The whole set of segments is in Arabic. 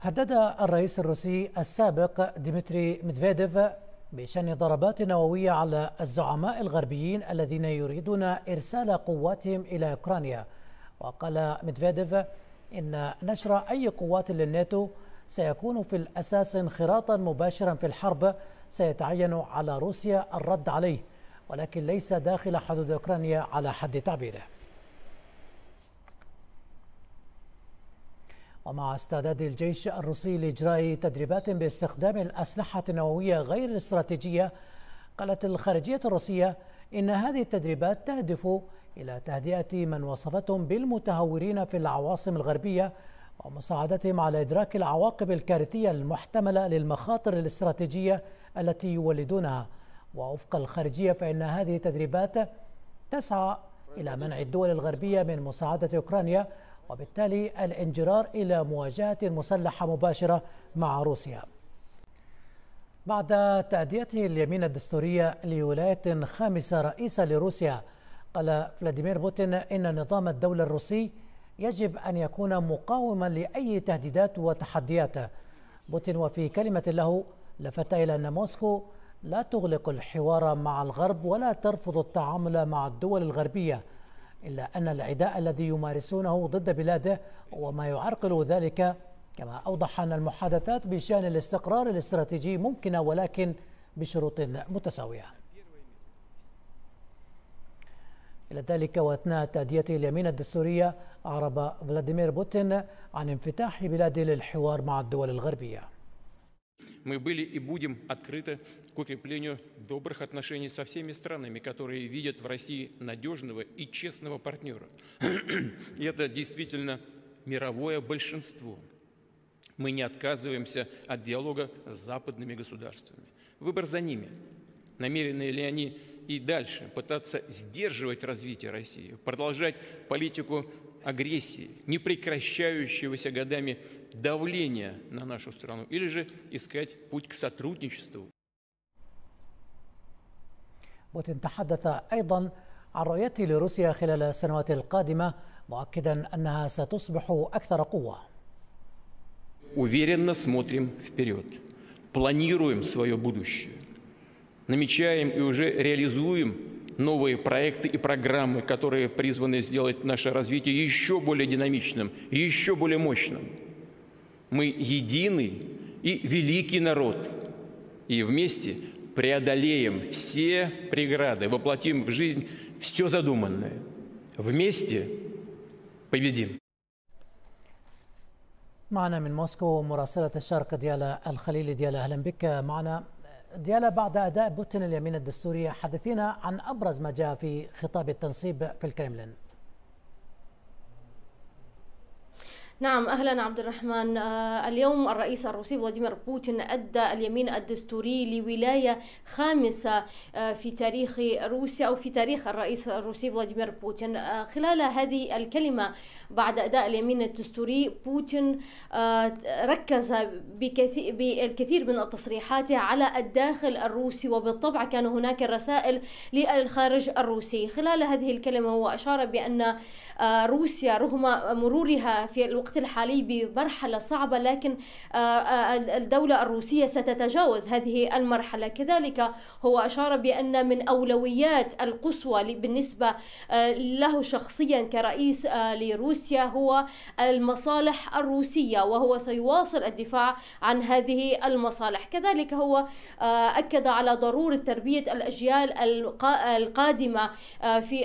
هدد الرئيس الروسي السابق ديمتري ميدفيديف بشن ضربات نووية على الزعماء الغربيين الذين يريدون إرسال قواتهم إلى أوكرانيا وقال ميدفيديف إن نشر أي قوات للناتو سيكون في الأساس انخراطا مباشرا في الحرب سيتعين على روسيا الرد عليه ولكن ليس داخل حدود أوكرانيا على حد تعبيره ومع استعداد الجيش الروسي لإجراء تدريبات باستخدام الأسلحة النووية غير الاستراتيجية قالت الخارجية الروسية إن هذه التدريبات تهدف إلى تهدئة من وصفتهم بالمتهورين في العواصم الغربية ومساعدتهم على إدراك العواقب الكارثية المحتملة للمخاطر الاستراتيجية التي يولدونها ووفق الخارجية فإن هذه التدريبات تسعى إلى منع الدول الغربية من مساعدة أوكرانيا وبالتالي الانجرار إلى مواجهة مسلحة مباشرة مع روسيا بعد تأديته اليمين الدستورية لولاية خامسة رئيسة لروسيا قال فلاديمير بوتين إن نظام الدولة الروسي يجب أن يكون مقاوما لأي تهديدات وتحديات بوتين وفي كلمة له لفت إلى أن موسكو لا تغلق الحوار مع الغرب ولا ترفض التعامل مع الدول الغربيه إلا أن العداء الذي يمارسونه ضد بلاده وما يعرقل ذلك كما أوضح أن المحادثات بشأن الاستقرار الاستراتيجي ممكنة ولكن بشروط متساوية إلى ذلك وأثناء تأديته اليمين الدستورية أعرب فلاديمير بوتين عن انفتاح بلاده للحوار مع الدول الغربية Мы были и будем открыты к укреплению добрых отношений со всеми странами, которые видят в России надежного и честного партнера. И это действительно мировое большинство. Мы не отказываемся от диалога с западными государствами. Выбор за ними. Намерены ли они и дальше пытаться сдерживать развитие России, продолжать политику агрессии, не прекращающегося годами давления на нашу страну, или же искать путь к сотрудничеству. путин تحدث أيضا عن رؤيته لروسيا خلال السنوات القادمة مؤكدا أنها ستصبح أكثر قوة Уверенно смотрим вперед, планируем свое будущее намечаем и уже реализуем новые проекты и программы, которые призваны сделать наше развитие еще более динамичным, еще более мощным. Мы единый и великий народ, и вместе преодолеем все преграды, воплотим в жизнь все задуманное. Вместе победим. معنا من موسكو مراسلة الشرق ديالا الخليل ديالا أهلا بك معنا ديالا بعد أداء بوتين اليمين الدستوري حدثينا عن أبرز ما جاء في خطاب التنصيب في الكرملين نعم اهلا عبد الرحمن آه، اليوم الرئيس الروسي فلاديمير بوتين ادى اليمين الدستوري لولايه خامسه آه، في تاريخ روسيا او في تاريخ الرئيس الروسي فلاديمير بوتين آه، خلال هذه الكلمه بعد اداء اليمين الدستوري بوتين ركز بكثير بالكثير من التصريحات على الداخل الروسي وبالطبع كان هناك رسائل للخارج الروسي خلال هذه الكلمه هو اشار بان روسيا رغم مرورها في الوقت الوقت الحالي بمرحلة صعبة لكن آه، آه، الدولة الروسية ستتجاوز هذه المرحلة كذلك هو أشار بأن من أولويات القصوى بالنسبة آه، له شخصيا كرئيس لروسيا هو المصالح الروسية وهو سيواصل الدفاع عن هذه المصالح كذلك هو أكد على ضرورة تربية الأجيال القادمة في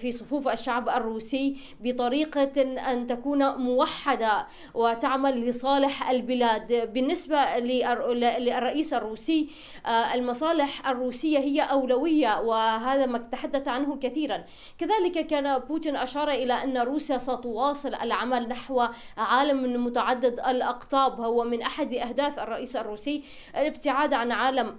في صفوف الشعب الروسي بطريقة أن تكون موحدة وتعمل لصالح البلاد بالنسبة للرئيس الروسي آه، المصالح الروسية هي أولوية وهذا ما تحدث عنه كثيرا كذلك كان بوتين أشار إلى أن روسيا ستواصل العمل نحو عالم متعدد الأقطاب هو من أحد أهداف الرئيس الروسي الابتعاد عن عالم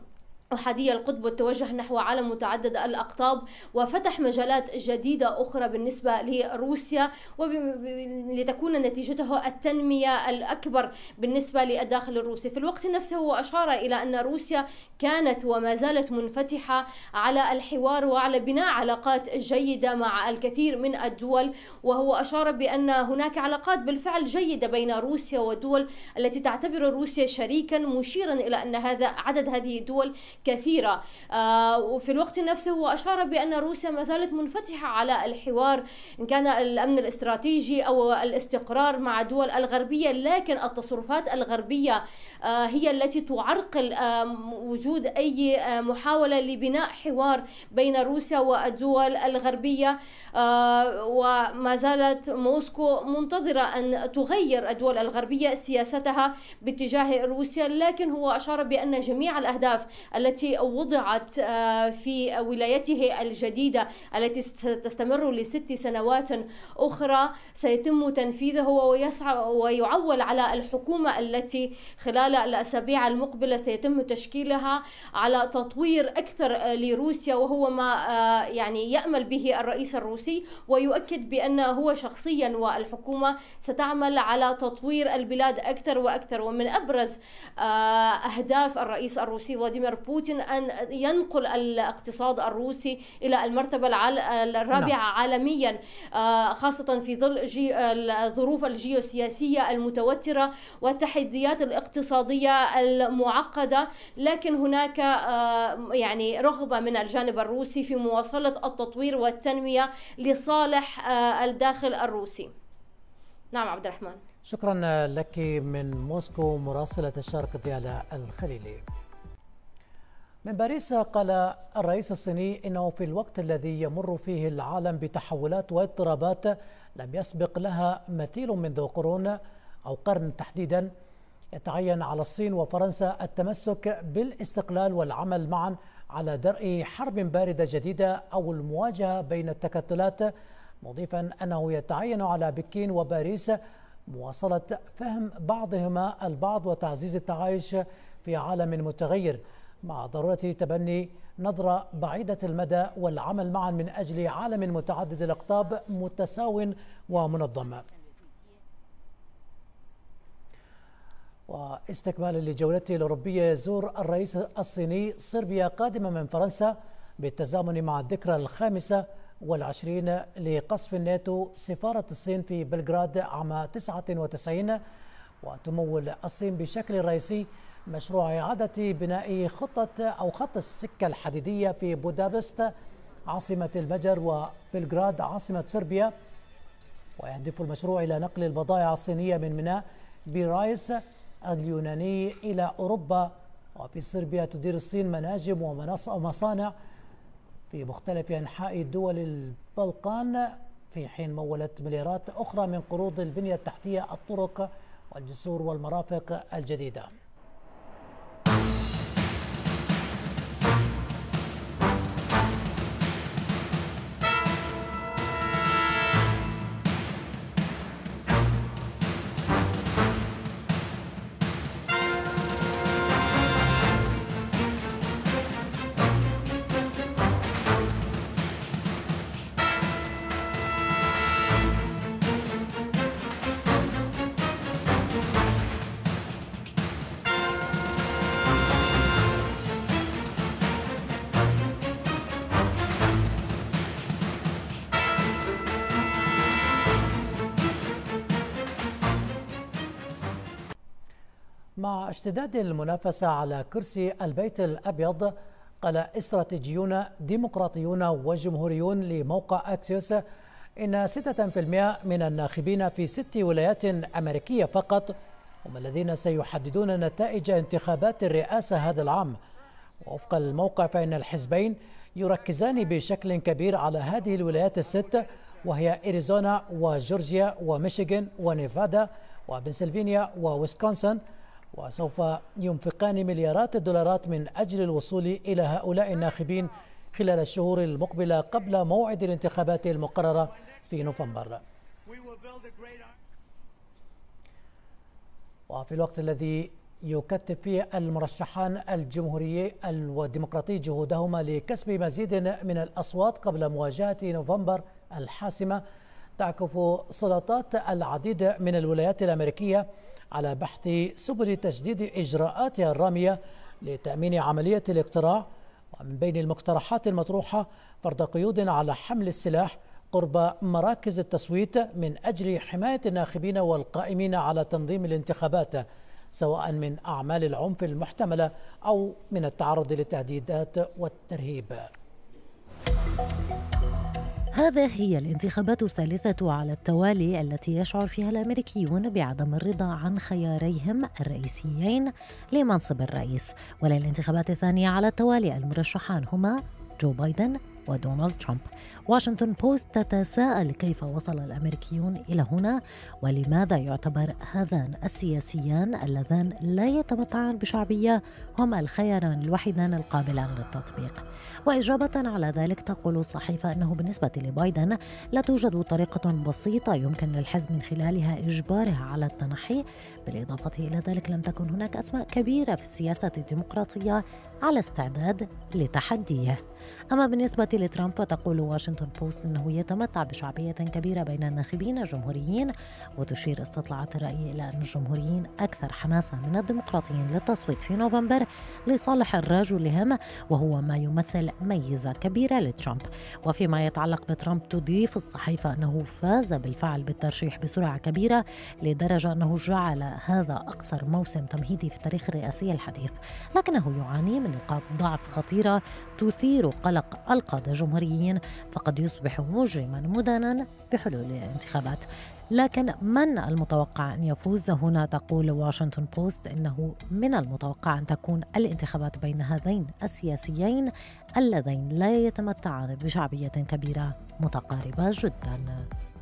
أحادية القطب والتوجه نحو عالم متعدد الأقطاب وفتح مجالات جديدة أخرى بالنسبة لروسيا ولتكون نتيجته التنمية الأكبر بالنسبة للداخل الروسي في الوقت نفسه أشار إلى أن روسيا كانت وما زالت منفتحة على الحوار وعلى بناء علاقات جيدة مع الكثير من الدول وهو أشار بأن هناك علاقات بالفعل جيدة بين روسيا والدول التي تعتبر روسيا شريكا مشيرا إلى أن هذا عدد هذه الدول كثيرة آه، وفي الوقت نفسه هو أشار بأن روسيا ما زالت منفتحة على الحوار إن كان الأمن الاستراتيجي أو الاستقرار مع دول الغربية لكن التصرفات الغربية آه، هي التي تعرقل آه، وجود أي محاولة لبناء حوار بين روسيا والدول الغربية وما زالت موسكو منتظرة أن تغير الدول الغربية سياستها باتجاه روسيا لكن هو أشار بأن جميع الأهداف التي وضعت آه، في ولايته الجديدة التي تستمر لست سنوات أخرى سيتم تنفيذه ويسعى ويعول على الحكومة التي خلال الأسابيع المقبلة سيتم تشكيلها على تطوير أكثر آه، لروسيا وهو ما آه، يعني يأمل به الرئيس الروسي ويؤكد بأن هو شخصيا والحكومة ستعمل على تطوير البلاد أكثر وأكثر ومن أبرز أهداف الرئيس الروسي فلاديمير بوتين بوتين أن ينقل الاقتصاد الروسي إلى المرتبة الرابعة نعم. عالميا آه، خاصة في ظل جي الظروف الجيوسياسية المتوترة والتحديات الاقتصادية المعقدة لكن هناك آه، يعني رغبة من الجانب الروسي في مواصلة التطوير والتنمية لصالح آه، الداخل الروسي نعم عبد الرحمن شكرا لك من موسكو مراسلة الشرق ديالا الخليلي من باريس قال الرئيس الصيني انه في الوقت الذي يمر فيه العالم بتحولات واضطرابات لم يسبق لها مثيل منذ قرون او قرن تحديدا يتعين على الصين وفرنسا التمسك بالاستقلال والعمل معا على درء حرب بارده جديده او المواجهه بين التكتلات مضيفا انه يتعين على بكين وباريس مواصله فهم بعضهما البعض وتعزيز التعايش في عالم متغير مع ضرورة تبني نظرة بعيدة المدى والعمل معا من أجل عالم متعدد الأقطاب متساو ومنظم واستكمالا لجولته الأوروبية يزور الرئيس الصيني صربيا قادمة من فرنسا بالتزامن مع الذكرى الخامسة والعشرين لقصف الناتو سفارة الصين في بلغراد عام 99 وتمول الصين بشكل رئيسي مشروع إعادة بناء خطة أو خط السكة الحديدية في بودابست عاصمة المجر وبلغراد عاصمة صربيا ويهدف المشروع إلى نقل البضائع الصينية من ميناء بيرايس اليوناني إلى أوروبا وفي صربيا تدير الصين مناجم ومصانع في مختلف أنحاء دول البلقان في حين مولت مليارات أخرى من قروض البنية التحتية الطرق والجسور والمرافق الجديده Thank you. مع اشتداد المنافسة على كرسي البيت الأبيض قال استراتيجيون ديمقراطيون وجمهوريون لموقع أكسيوس إن 6% من الناخبين في ست ولايات أمريكية فقط هم الذين سيحددون نتائج انتخابات الرئاسة هذا العام وفق الموقع فإن الحزبين يركزان بشكل كبير على هذه الولايات الست وهي إريزونا وجورجيا وميشيغان ونيفادا وبنسلفانيا وويسكونسن وسوف ينفقان مليارات الدولارات من أجل الوصول إلى هؤلاء الناخبين خلال الشهور المقبلة قبل موعد الانتخابات المقررة في نوفمبر وفي الوقت الذي يكثف فيه المرشحان الجمهوري والديمقراطي جهودهما لكسب مزيد من الأصوات قبل مواجهة نوفمبر الحاسمة تعكف سلطات العديد من الولايات الأمريكية على بحث سبل تجديد إجراءاتها الرامية لتأمين عملية الاقتراع ومن بين المقترحات المطروحة فرض قيود على حمل السلاح قرب مراكز التصويت من أجل حماية الناخبين والقائمين على تنظيم الانتخابات سواء من أعمال العنف المحتملة أو من التعرض للتهديدات والترهيب هذا هي الانتخابات الثالثة على التوالي التي يشعر فيها الأمريكيون بعدم الرضا عن خياريهم الرئيسيين لمنصب الرئيس وللانتخابات الثانية على التوالي المرشحان هما جو بايدن ودونالد ترامب واشنطن بوست تتساءل كيف وصل الأمريكيون إلى هنا ولماذا يعتبر هذان السياسيان اللذان لا يتمتعان بشعبية هما الخياران الوحيدان القابلان للتطبيق وإجابة على ذلك تقول الصحيفة أنه بالنسبة لبايدن لا توجد طريقة بسيطة يمكن للحزب من خلالها إجباره على التنحي بالإضافة إلى ذلك لم تكن هناك أسماء كبيرة في السياسة الديمقراطية على استعداد لتحديه أما بالنسبة لترامب وتقول واشنطن بوست أنه يتمتع بشعبية كبيرة بين الناخبين الجمهوريين وتشير استطلاعات الرأي إلى أن الجمهوريين أكثر حماسة من الديمقراطيين للتصويت في نوفمبر لصالح الرجل هم وهو ما يمثل ميزة كبيرة لترامب وفيما يتعلق بترامب تضيف الصحيفة أنه فاز بالفعل بالترشيح بسرعة كبيرة لدرجة أنه جعل هذا أقصر موسم تمهيدي في التاريخ الرئاسي الحديث لكنه يعاني من نقاط ضعف خطيرة تثير قلق القضاء قادة الجمهوريين فقد يصبح مجرما مدانا بحلول الانتخابات لكن من المتوقع أن يفوز هنا تقول واشنطن بوست أنه من المتوقع أن تكون الانتخابات بين هذين السياسيين اللذين لا يتمتعان بشعبية كبيرة متقاربة جداً